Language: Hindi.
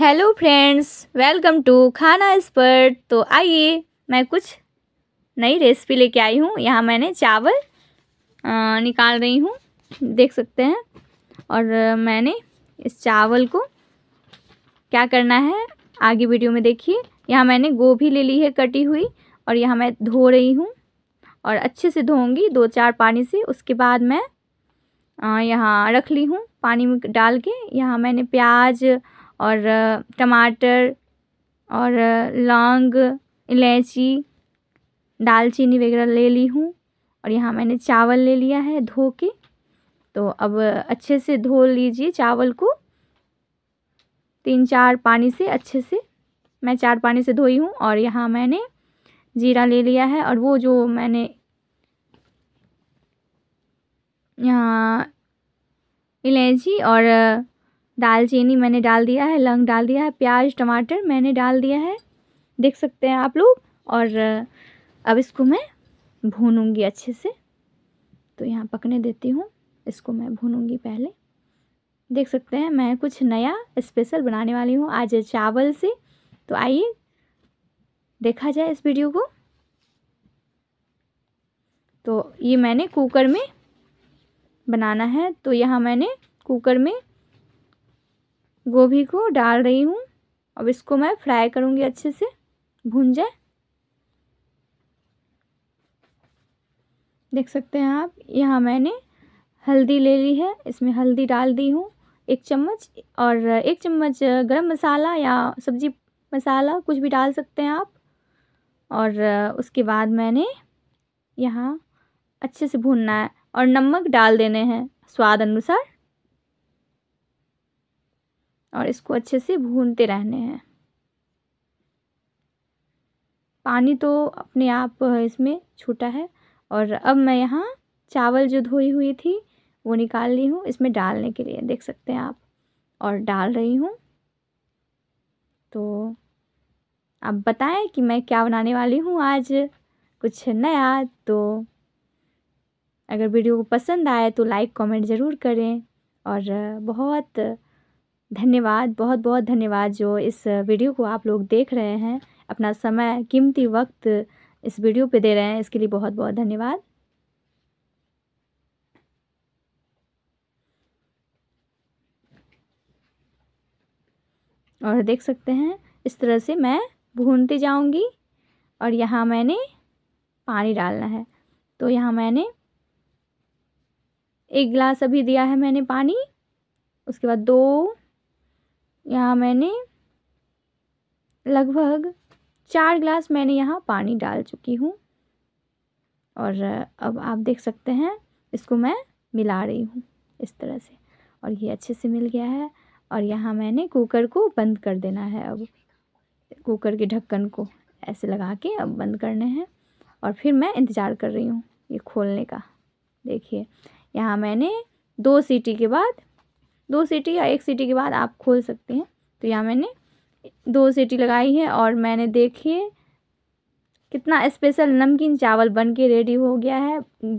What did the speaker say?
hello friends welcome to Khana expert तो आइए मैं कुछ नई रेसिपी लेके आई हूँ यहाँ मैंने चावल निकाल रही हूँ देख सकते हैं और मैंने इस चावल को क्या करना है आगे वीडियो में देखिए यहाँ मैंने गोभी ले ली है कटी हुई और यहाँ मैं धो रही हूँ और अच्छे से धोऊंगी दो चार पानी से उसके बाद मैं यहाँ रख ली हूँ पानी में डाल के यहाँ मैंने प्याज और टमाटर और लौंग इलायची दालचीनी वगैरह ले ली हूँ और यहाँ मैंने चावल ले लिया है धो के तो अब अच्छे से धो लीजिए चावल को तीन चार पानी से अच्छे से मैं चार पानी से धोई हूँ और यहाँ मैंने जीरा ले लिया है और वो जो मैंने यहाँ इलायची और दालचीनी मैंने डाल दिया है लौंग डाल दिया है प्याज टमाटर मैंने डाल दिया है देख सकते हैं आप लोग और अब इसको मैं भूनूंगी अच्छे से तो यहाँ पकने देती हूँ इसको मैं भूनूंगी पहले देख सकते हैं मैं कुछ नया स्पेशल बनाने वाली हूँ आज चावल से तो आइए देखा जाए इस वीडियो को तो ये मैंने कुकर में बनाना है तो यहाँ मैंने कुकर में गोभी को डाल रही हूँ अब इसको मैं फ्राई करूँगी अच्छे से भून जाए देख सकते हैं आप यहाँ मैंने हल्दी ले ली है इसमें हल्दी डाल दी हूँ एक चम्मच और एक चम्मच गरम मसाला या सब्जी मसाला कुछ भी डाल सकते हैं आप और उसके बाद मैंने यहाँ अच्छे से भूनना है और नमक डाल देने हैं स्वाद अनुसार और इसको अच्छे से भूनते रहने हैं पानी तो अपने आप इसमें छूटा है और अब मैं यहाँ चावल जो धोई हुई थी वो निकाल ली हूँ इसमें डालने के लिए देख सकते हैं आप और डाल रही हूँ तो आप बताएं कि मैं क्या बनाने वाली हूँ आज कुछ नया तो अगर वीडियो को पसंद आए तो लाइक कमेंट ज़रूर करें और बहुत धन्यवाद बहुत बहुत धन्यवाद जो इस वीडियो को आप लोग देख रहे हैं अपना समय कीमती वक्त इस वीडियो पे दे रहे हैं इसके लिए बहुत बहुत धन्यवाद और देख सकते हैं इस तरह से मैं भूनते जाऊंगी और यहाँ मैंने पानी डालना है तो यहाँ मैंने एक गिलास अभी दिया है मैंने पानी उसके बाद दो यहाँ मैंने लगभग चार ग्लास मैंने यहाँ पानी डाल चुकी हूँ और अब आप देख सकते हैं इसको मैं मिला रही हूँ इस तरह से और ये अच्छे से मिल गया है और यहाँ मैंने कुकर को बंद कर देना है अब कुकर के ढक्कन को ऐसे लगा के अब बंद करने हैं और फिर मैं इंतज़ार कर रही हूँ ये खोलने का देखिए यहाँ मैंने दो सीटी के बाद दो सीटी या एक सीटी के बाद आप खोल सकते हैं तो यहाँ मैंने दो सीटी लगाई है और मैंने देखिए कितना स्पेशल नमकीन चावल बन के रेडी हो गया है